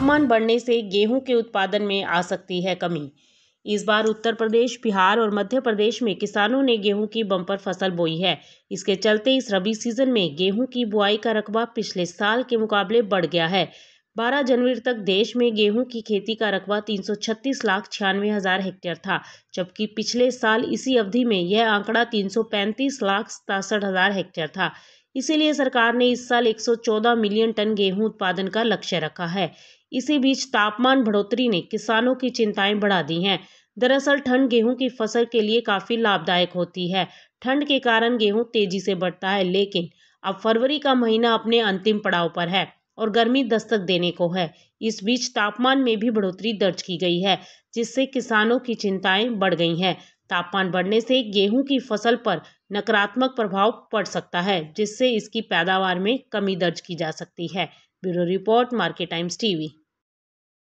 तापमान बढ़ने से गेहूं के उत्पादन में आ सकती है कमी इस बार उत्तर प्रदेश बिहार और मध्य प्रदेश में किसानों ने गेहूं की बम्पर फसल बोई है इसके चलते इस रबी सीजन में गेहूं की बुआई का रकबा पिछले साल के मुकाबले बढ़ गया है 12 जनवरी तक देश में गेहूं की खेती का रकबा तीन लाख छियानवे हज़ार हेक्टेयर था जबकि पिछले साल इसी अवधि में यह आंकड़ा तीन लाख सतासठ हज़ार हेक्टेयर था इसीलिए सरकार ने इस साल 114 मिलियन टन गेहूं उत्पादन का लक्ष्य रखा है इसी बीच तापमान बढ़ोतरी ने किसानों की चिंताएं बढ़ा दी हैं दरअसल ठंड गेहूं की फसल के लिए काफ़ी लाभदायक होती है ठंड के कारण गेहूं तेजी से बढ़ता है लेकिन अब फरवरी का महीना अपने अंतिम पड़ाव पर है और गर्मी दस्तक देने को है इस बीच तापमान में भी बढ़ोतरी दर्ज की गई है जिससे किसानों की चिंताएं बढ़ गई हैं तापमान बढ़ने से गेहूं की फसल पर नकारात्मक प्रभाव पड़ सकता है जिससे इसकी पैदावार में कमी दर्ज की जा सकती है bureau report Market Times TV